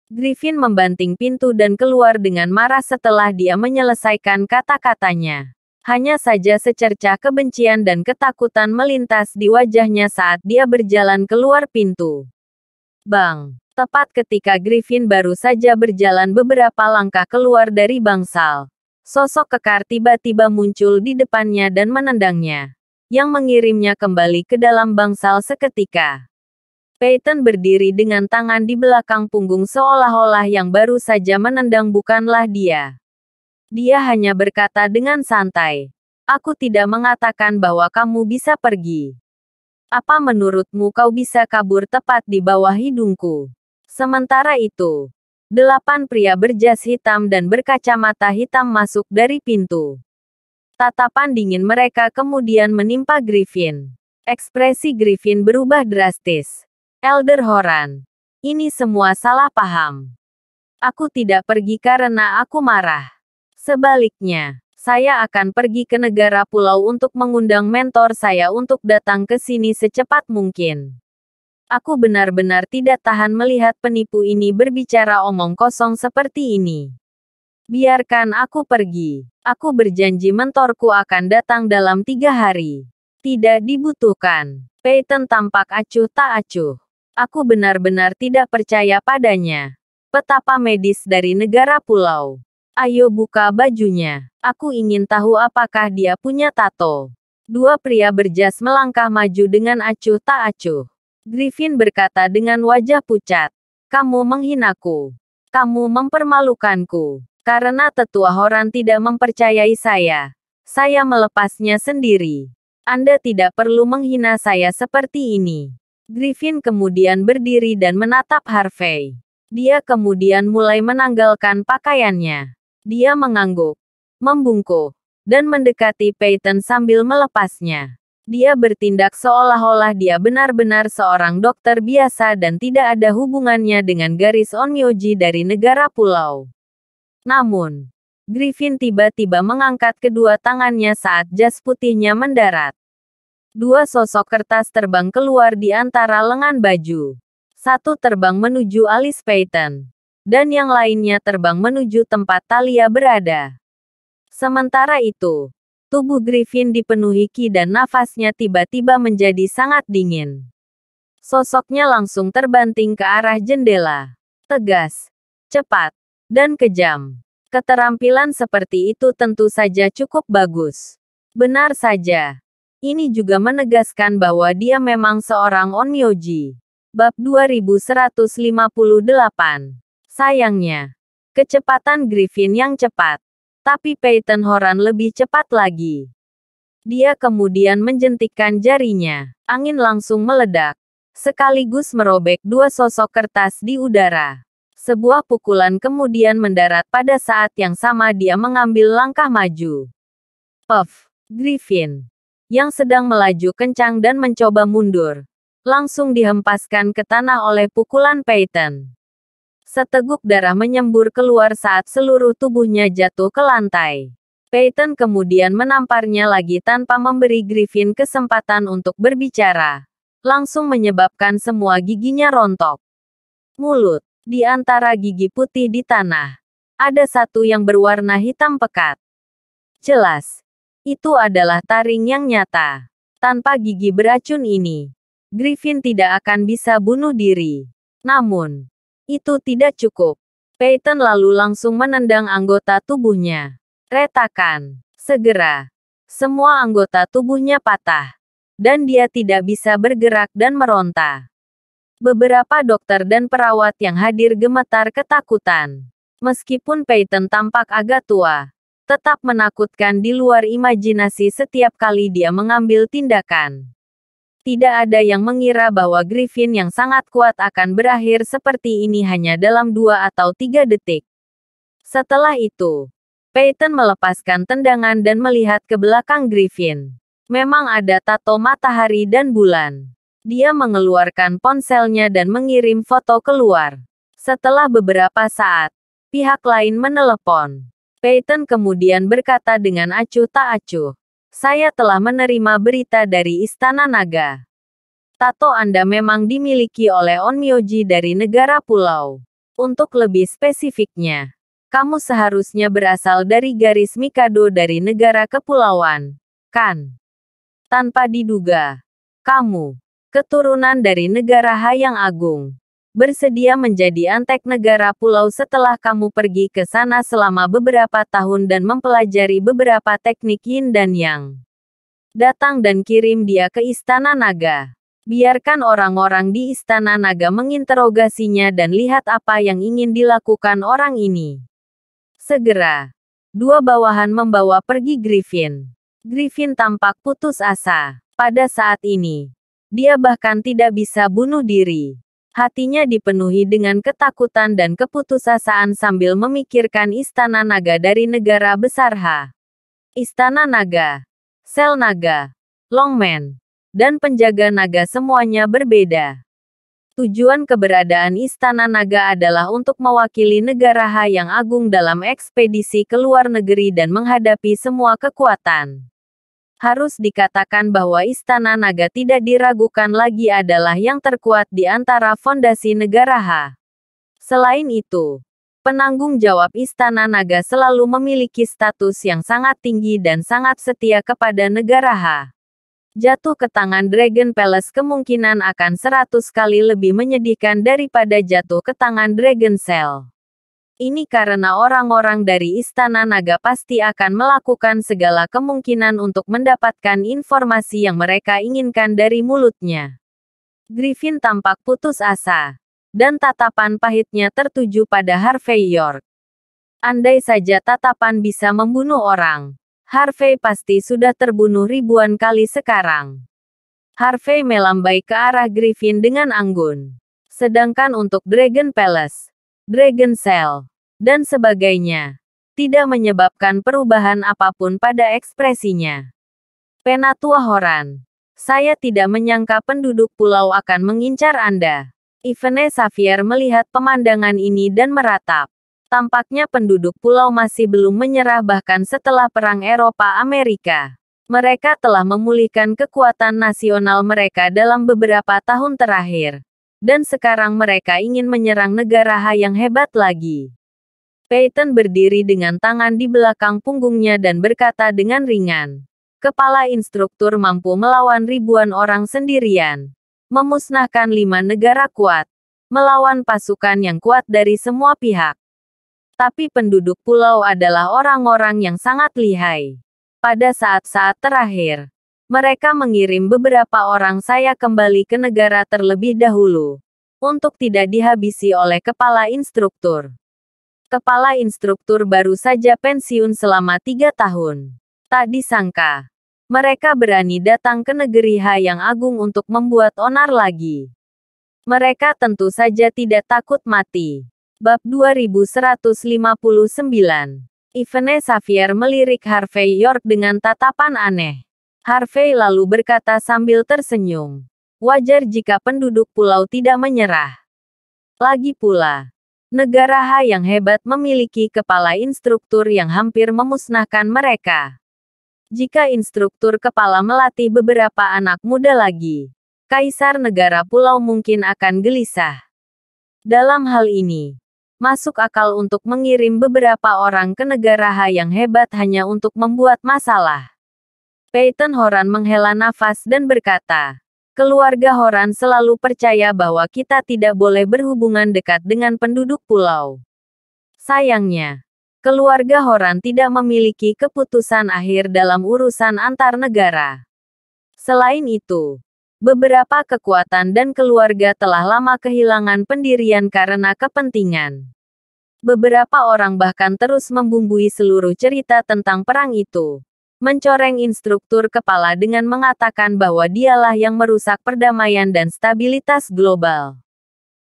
Griffin membanting pintu dan keluar dengan marah setelah dia menyelesaikan kata-katanya. Hanya saja secercah kebencian dan ketakutan melintas di wajahnya saat dia berjalan keluar pintu. Bang, tepat ketika Griffin baru saja berjalan beberapa langkah keluar dari bangsal. Sosok kekar tiba-tiba muncul di depannya dan menendangnya, yang mengirimnya kembali ke dalam bangsal seketika. Peyton berdiri dengan tangan di belakang punggung seolah-olah yang baru saja menendang bukanlah dia. Dia hanya berkata dengan santai. Aku tidak mengatakan bahwa kamu bisa pergi. Apa menurutmu kau bisa kabur tepat di bawah hidungku? Sementara itu, delapan pria berjas hitam dan berkacamata hitam masuk dari pintu. Tatapan dingin mereka kemudian menimpa Griffin. Ekspresi Griffin berubah drastis Elder Horan, ini semua salah paham. Aku tidak pergi karena aku marah. Sebaliknya, saya akan pergi ke negara pulau untuk mengundang mentor saya untuk datang ke sini secepat mungkin. Aku benar-benar tidak tahan melihat penipu ini berbicara omong kosong seperti ini. Biarkan aku pergi. Aku berjanji mentorku akan datang dalam tiga hari. Tidak dibutuhkan. Peyton tampak acuh tak acuh. Aku benar-benar tidak percaya padanya. Petapa medis dari negara pulau. Ayo buka bajunya. Aku ingin tahu apakah dia punya tato. Dua pria berjas melangkah maju dengan acuh tak acuh. Griffin berkata dengan wajah pucat. Kamu menghinaku. Kamu mempermalukanku. Karena tetua Horan tidak mempercayai saya. Saya melepasnya sendiri. Anda tidak perlu menghina saya seperti ini. Griffin kemudian berdiri dan menatap Harvey. Dia kemudian mulai menanggalkan pakaiannya. Dia mengangguk, membungkuk, dan mendekati Peyton sambil melepasnya. Dia bertindak seolah-olah dia benar-benar seorang dokter biasa dan tidak ada hubungannya dengan garis Onmyoji dari negara pulau. Namun, Griffin tiba-tiba mengangkat kedua tangannya saat jas putihnya mendarat. Dua sosok kertas terbang keluar di antara lengan baju. Satu terbang menuju alis Payton. Dan yang lainnya terbang menuju tempat Talia berada. Sementara itu, tubuh Griffin dipenuhi ki dan nafasnya tiba-tiba menjadi sangat dingin. Sosoknya langsung terbanting ke arah jendela. Tegas, cepat, dan kejam. Keterampilan seperti itu tentu saja cukup bagus. Benar saja, ini juga menegaskan bahwa dia memang seorang Onmyoji. Bab 2158. Sayangnya, kecepatan Griffin yang cepat, tapi Peyton Horan lebih cepat lagi. Dia kemudian menjentikkan jarinya. Angin langsung meledak, sekaligus merobek dua sosok kertas di udara. Sebuah pukulan kemudian mendarat pada saat yang sama dia mengambil langkah maju. Puff, Griffin, yang sedang melaju kencang dan mencoba mundur. Langsung dihempaskan ke tanah oleh pukulan Peyton. Seteguk darah menyembur keluar saat seluruh tubuhnya jatuh ke lantai. Peyton kemudian menamparnya lagi tanpa memberi Griffin kesempatan untuk berbicara. Langsung menyebabkan semua giginya rontok. Mulut, di antara gigi putih di tanah. Ada satu yang berwarna hitam pekat. Jelas, itu adalah taring yang nyata. Tanpa gigi beracun ini, Griffin tidak akan bisa bunuh diri. Namun, itu tidak cukup. Peyton lalu langsung menendang anggota tubuhnya. Retakan. Segera, semua anggota tubuhnya patah. Dan dia tidak bisa bergerak dan meronta. Beberapa dokter dan perawat yang hadir gemetar ketakutan. Meskipun Peyton tampak agak tua, tetap menakutkan di luar imajinasi setiap kali dia mengambil tindakan. Tidak ada yang mengira bahwa Griffin yang sangat kuat akan berakhir seperti ini hanya dalam dua atau tiga detik. Setelah itu, Peyton melepaskan tendangan dan melihat ke belakang Griffin. Memang ada tato matahari dan bulan. Dia mengeluarkan ponselnya dan mengirim foto keluar. Setelah beberapa saat, pihak lain menelepon. Peyton kemudian berkata dengan acuh tak acuh. Saya telah menerima berita dari Istana Naga. Tato Anda memang dimiliki oleh Onmyoji dari negara pulau. Untuk lebih spesifiknya, kamu seharusnya berasal dari garis Mikado dari negara kepulauan. Kan? Tanpa diduga, kamu keturunan dari negara Hayang Agung bersedia menjadi antek negara pulau setelah kamu pergi ke sana selama beberapa tahun dan mempelajari beberapa teknik yin dan yang. Datang dan kirim dia ke Istana Naga. Biarkan orang-orang di Istana Naga menginterogasinya dan lihat apa yang ingin dilakukan orang ini. Segera, dua bawahan membawa pergi Griffin. Griffin tampak putus asa. Pada saat ini, dia bahkan tidak bisa bunuh diri. Hatinya dipenuhi dengan ketakutan dan keputusasaan sambil memikirkan istana naga dari negara besar H. Istana naga, sel naga, longman, dan penjaga naga semuanya berbeda. Tujuan keberadaan Istana Naga adalah untuk mewakili negara H yang agung dalam ekspedisi ke luar negeri dan menghadapi semua kekuatan harus dikatakan bahwa Istana Naga tidak diragukan lagi adalah yang terkuat di antara fondasi negara H. Selain itu, penanggung jawab Istana Naga selalu memiliki status yang sangat tinggi dan sangat setia kepada negara H. Jatuh ke tangan Dragon Palace kemungkinan akan 100 kali lebih menyedihkan daripada jatuh ke tangan Dragon Cell. Ini karena orang-orang dari Istana Naga pasti akan melakukan segala kemungkinan untuk mendapatkan informasi yang mereka inginkan dari mulutnya. Griffin tampak putus asa, dan tatapan pahitnya tertuju pada Harvey York. Andai saja tatapan bisa membunuh orang, Harvey pasti sudah terbunuh ribuan kali sekarang. Harvey melambai ke arah Griffin dengan anggun. Sedangkan untuk Dragon Palace, Dragon Cell, dan sebagainya. Tidak menyebabkan perubahan apapun pada ekspresinya. Penatua Horan. Saya tidak menyangka penduduk pulau akan mengincar Anda. Ivene Xavier melihat pemandangan ini dan meratap. Tampaknya penduduk pulau masih belum menyerah bahkan setelah perang Eropa-Amerika. Mereka telah memulihkan kekuatan nasional mereka dalam beberapa tahun terakhir dan sekarang mereka ingin menyerang negara yang hebat lagi. Peyton berdiri dengan tangan di belakang punggungnya dan berkata dengan ringan. Kepala instruktur mampu melawan ribuan orang sendirian. Memusnahkan lima negara kuat. Melawan pasukan yang kuat dari semua pihak. Tapi penduduk pulau adalah orang-orang yang sangat lihai. Pada saat-saat terakhir, mereka mengirim beberapa orang saya kembali ke negara terlebih dahulu. Untuk tidak dihabisi oleh kepala instruktur. Kepala instruktur baru saja pensiun selama tiga tahun. Tak disangka, mereka berani datang ke negeri h yang agung untuk membuat onar lagi. Mereka tentu saja tidak takut mati. Bab 2159 Ivene Xavier melirik Harvey York dengan tatapan aneh. Harvey lalu berkata sambil tersenyum. Wajar jika penduduk pulau tidak menyerah. Lagi pula, Negara Ha yang hebat memiliki kepala instruktur yang hampir memusnahkan mereka. Jika instruktur kepala melatih beberapa anak muda lagi, kaisar negara pulau mungkin akan gelisah. Dalam hal ini, masuk akal untuk mengirim beberapa orang ke negara Ha yang hebat hanya untuk membuat masalah. Peyton Horan menghela nafas dan berkata, keluarga Horan selalu percaya bahwa kita tidak boleh berhubungan dekat dengan penduduk pulau. Sayangnya, keluarga Horan tidak memiliki keputusan akhir dalam urusan antar negara. Selain itu, beberapa kekuatan dan keluarga telah lama kehilangan pendirian karena kepentingan. Beberapa orang bahkan terus membumbui seluruh cerita tentang perang itu mencoreng instruktur kepala dengan mengatakan bahwa dialah yang merusak perdamaian dan stabilitas global.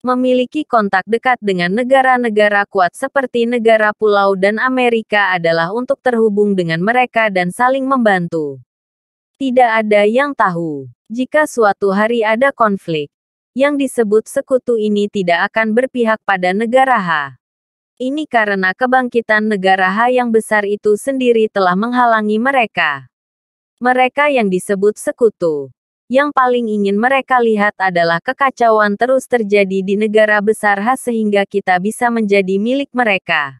Memiliki kontak dekat dengan negara-negara kuat seperti negara pulau dan Amerika adalah untuk terhubung dengan mereka dan saling membantu. Tidak ada yang tahu jika suatu hari ada konflik yang disebut sekutu ini tidak akan berpihak pada negara H. Ini karena kebangkitan negara H yang besar itu sendiri telah menghalangi mereka. Mereka yang disebut sekutu. Yang paling ingin mereka lihat adalah kekacauan terus terjadi di negara besar H sehingga kita bisa menjadi milik mereka.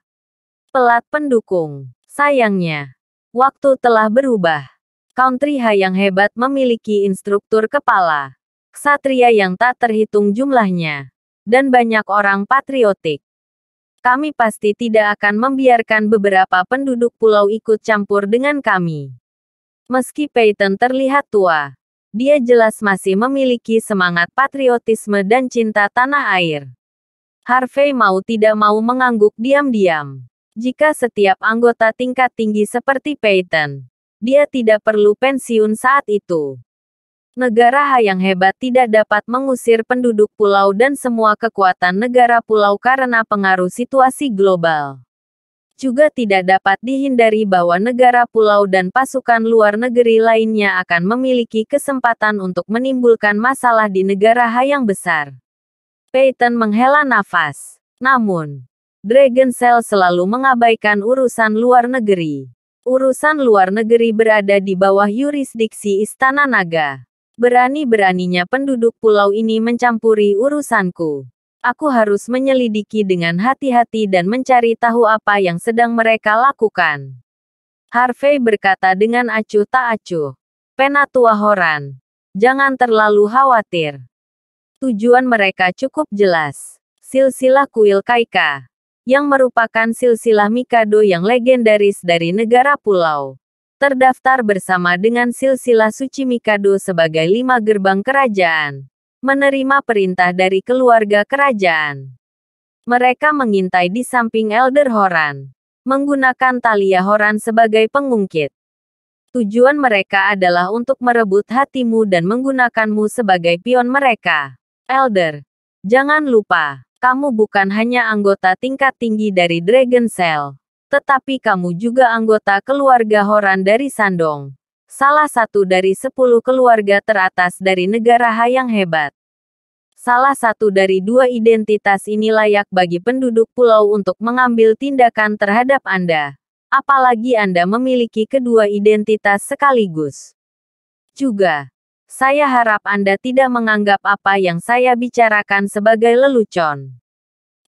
Pelat pendukung. Sayangnya, waktu telah berubah. Country H yang hebat memiliki instruktur kepala. Ksatria yang tak terhitung jumlahnya. Dan banyak orang patriotik kami pasti tidak akan membiarkan beberapa penduduk pulau ikut campur dengan kami. Meski Peyton terlihat tua, dia jelas masih memiliki semangat patriotisme dan cinta tanah air. Harvey mau tidak mau mengangguk diam-diam. Jika setiap anggota tingkat tinggi seperti Peyton, dia tidak perlu pensiun saat itu. Negara yang hebat tidak dapat mengusir penduduk pulau dan semua kekuatan negara pulau karena pengaruh situasi global. Juga tidak dapat dihindari bahwa negara pulau dan pasukan luar negeri lainnya akan memiliki kesempatan untuk menimbulkan masalah di negara hayang besar. Peyton menghela nafas. Namun, Dragon Cell selalu mengabaikan urusan luar negeri. Urusan luar negeri berada di bawah yurisdiksi Istana Naga. Berani-beraninya penduduk pulau ini mencampuri urusanku. Aku harus menyelidiki dengan hati-hati dan mencari tahu apa yang sedang mereka lakukan. Harvey berkata dengan acuh tak acuh. Penatua Horan. Jangan terlalu khawatir. Tujuan mereka cukup jelas. Silsilah kuil Kaika. Yang merupakan silsilah Mikado yang legendaris dari negara pulau terdaftar bersama dengan silsilah suci Mikado sebagai lima gerbang kerajaan. Menerima perintah dari keluarga kerajaan. Mereka mengintai di samping Elder Horan. Menggunakan Talia ya Horan sebagai pengungkit. Tujuan mereka adalah untuk merebut hatimu dan menggunakanmu sebagai pion mereka. Elder, jangan lupa, kamu bukan hanya anggota tingkat tinggi dari Dragon Cell tetapi kamu juga anggota keluarga Horan dari Sandong. Salah satu dari sepuluh keluarga teratas dari negara yang hebat. Salah satu dari dua identitas ini layak bagi penduduk pulau untuk mengambil tindakan terhadap Anda. Apalagi Anda memiliki kedua identitas sekaligus. Juga, saya harap Anda tidak menganggap apa yang saya bicarakan sebagai lelucon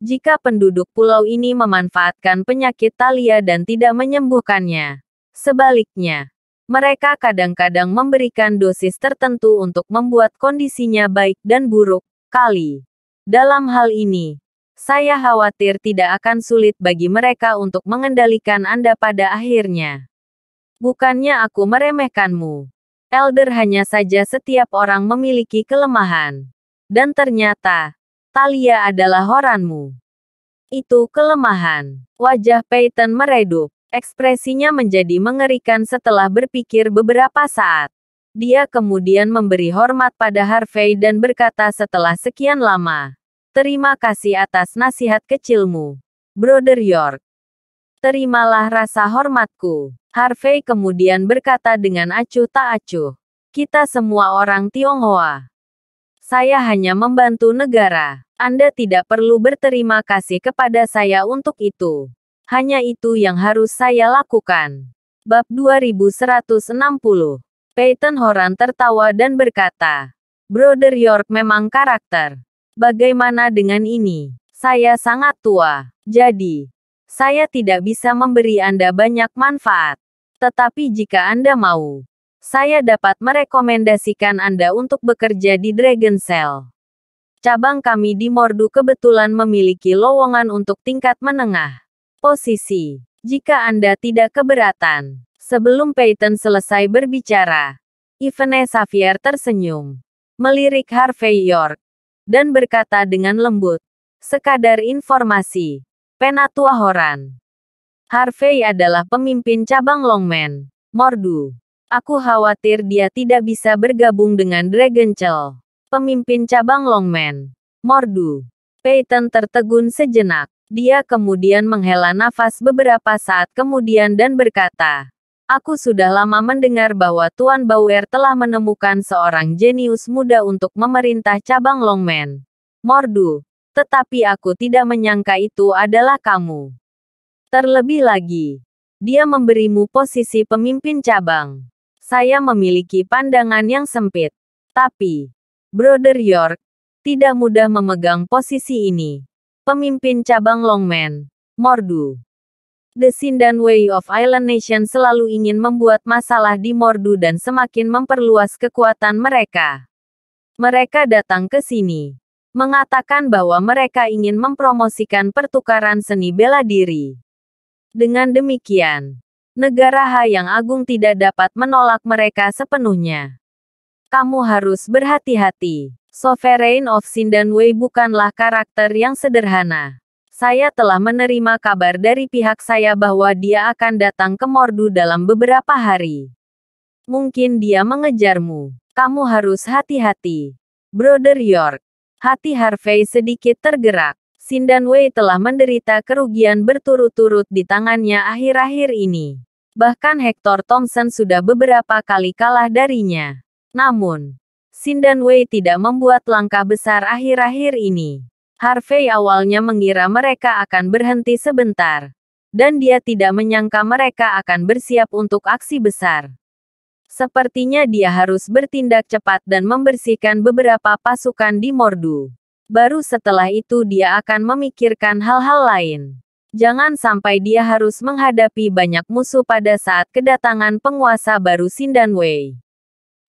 jika penduduk pulau ini memanfaatkan penyakit Thalia dan tidak menyembuhkannya. Sebaliknya, mereka kadang-kadang memberikan dosis tertentu untuk membuat kondisinya baik dan buruk, kali. Dalam hal ini, saya khawatir tidak akan sulit bagi mereka untuk mengendalikan Anda pada akhirnya. Bukannya aku meremehkanmu. Elder hanya saja setiap orang memiliki kelemahan. Dan ternyata, Talia adalah horanmu. Itu kelemahan. Wajah Peyton meredup. Ekspresinya menjadi mengerikan setelah berpikir beberapa saat. Dia kemudian memberi hormat pada Harvey dan berkata setelah sekian lama. Terima kasih atas nasihat kecilmu. Brother York. Terimalah rasa hormatku. Harvey kemudian berkata dengan acuh tak acuh. Kita semua orang Tionghoa. Saya hanya membantu negara. Anda tidak perlu berterima kasih kepada saya untuk itu. Hanya itu yang harus saya lakukan. Bab 2160 Peyton Horan tertawa dan berkata, Brother York memang karakter. Bagaimana dengan ini? Saya sangat tua. Jadi, saya tidak bisa memberi Anda banyak manfaat. Tetapi jika Anda mau, saya dapat merekomendasikan Anda untuk bekerja di Dragon Cell cabang kami di Mordu kebetulan memiliki lowongan untuk tingkat menengah. Posisi, jika Anda tidak keberatan. Sebelum Peyton selesai berbicara, Ivane Xavier tersenyum, melirik Harvey York, dan berkata dengan lembut, sekadar informasi, Penatua Horan. Harvey adalah pemimpin cabang Longman, Mordu. Aku khawatir dia tidak bisa bergabung dengan Dragon Dragonchel. Pemimpin cabang Longman. Mordu. Peyton tertegun sejenak. Dia kemudian menghela nafas beberapa saat kemudian dan berkata, Aku sudah lama mendengar bahwa Tuan Bauer telah menemukan seorang jenius muda untuk memerintah cabang Longman. Mordu. Tetapi aku tidak menyangka itu adalah kamu. Terlebih lagi, dia memberimu posisi pemimpin cabang. Saya memiliki pandangan yang sempit. Tapi, Brother York, tidak mudah memegang posisi ini. Pemimpin cabang Longman, Mordu. The Sindan Way of Island Nation selalu ingin membuat masalah di Mordu dan semakin memperluas kekuatan mereka. Mereka datang ke sini, mengatakan bahwa mereka ingin mempromosikan pertukaran seni bela diri. Dengan demikian, negara Ha yang agung tidak dapat menolak mereka sepenuhnya kamu harus berhati-hati. Sovereign of Sindanwei bukanlah karakter yang sederhana. Saya telah menerima kabar dari pihak saya bahwa dia akan datang ke Mordu dalam beberapa hari. Mungkin dia mengejarmu. Kamu harus hati-hati. Brother York. Hati Harvey sedikit tergerak. Sindanwei telah menderita kerugian berturut-turut di tangannya akhir-akhir ini. Bahkan Hector Thompson sudah beberapa kali kalah darinya. Namun, Sindan Wei tidak membuat langkah besar akhir-akhir ini. Harvey awalnya mengira mereka akan berhenti sebentar. Dan dia tidak menyangka mereka akan bersiap untuk aksi besar. Sepertinya dia harus bertindak cepat dan membersihkan beberapa pasukan di Mordu. Baru setelah itu dia akan memikirkan hal-hal lain. Jangan sampai dia harus menghadapi banyak musuh pada saat kedatangan penguasa baru Sindan Wei.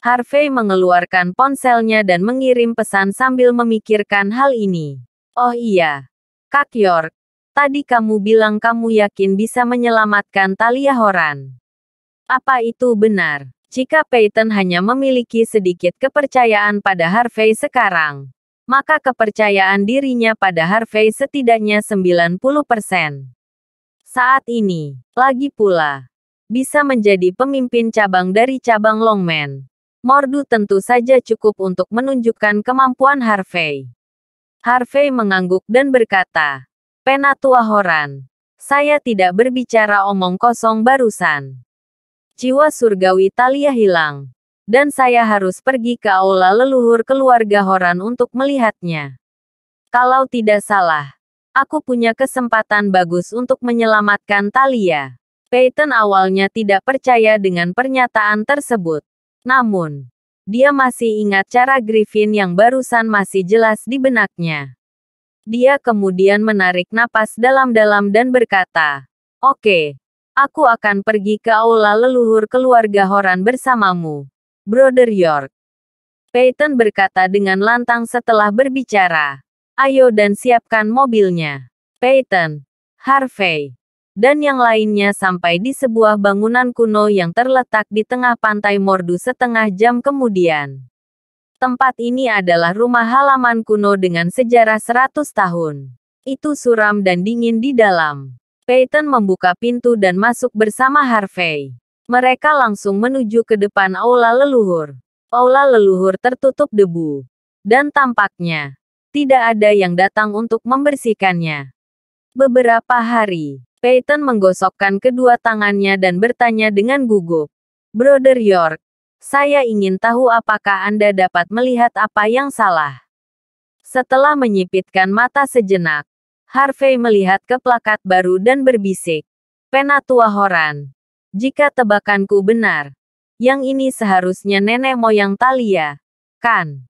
Harvey mengeluarkan ponselnya dan mengirim pesan sambil memikirkan hal ini. Oh iya, Kak York, tadi kamu bilang kamu yakin bisa menyelamatkan Talia Horan. Apa itu benar? Jika Peyton hanya memiliki sedikit kepercayaan pada Harvey sekarang, maka kepercayaan dirinya pada Harvey setidaknya 90%. Saat ini, lagi pula, bisa menjadi pemimpin cabang dari cabang Longman Mordu tentu saja cukup untuk menunjukkan kemampuan Harvey. Harvey mengangguk dan berkata, Penatua Horan, saya tidak berbicara omong kosong barusan. Jiwa surgawi Talia hilang, dan saya harus pergi ke aula leluhur keluarga Horan untuk melihatnya. Kalau tidak salah, aku punya kesempatan bagus untuk menyelamatkan Talia. Peyton awalnya tidak percaya dengan pernyataan tersebut. Namun, dia masih ingat cara Griffin yang barusan masih jelas di benaknya. Dia kemudian menarik napas dalam-dalam dan berkata, Oke, aku akan pergi ke aula leluhur keluarga Horan bersamamu, Brother York. Peyton berkata dengan lantang setelah berbicara. Ayo dan siapkan mobilnya. Peyton, Harvey, dan yang lainnya sampai di sebuah bangunan kuno yang terletak di tengah pantai Mordu setengah jam kemudian. Tempat ini adalah rumah halaman kuno dengan sejarah 100 tahun. Itu suram dan dingin di dalam. Peyton membuka pintu dan masuk bersama Harvey. Mereka langsung menuju ke depan aula leluhur. Aula leluhur tertutup debu. Dan tampaknya, tidak ada yang datang untuk membersihkannya. Beberapa hari Peyton menggosokkan kedua tangannya dan bertanya dengan gugup. Brother York, saya ingin tahu apakah Anda dapat melihat apa yang salah. Setelah menyipitkan mata sejenak, Harvey melihat ke plakat baru dan berbisik. Penatua Horan. Jika tebakanku benar, yang ini seharusnya nenek moyang Talia, kan?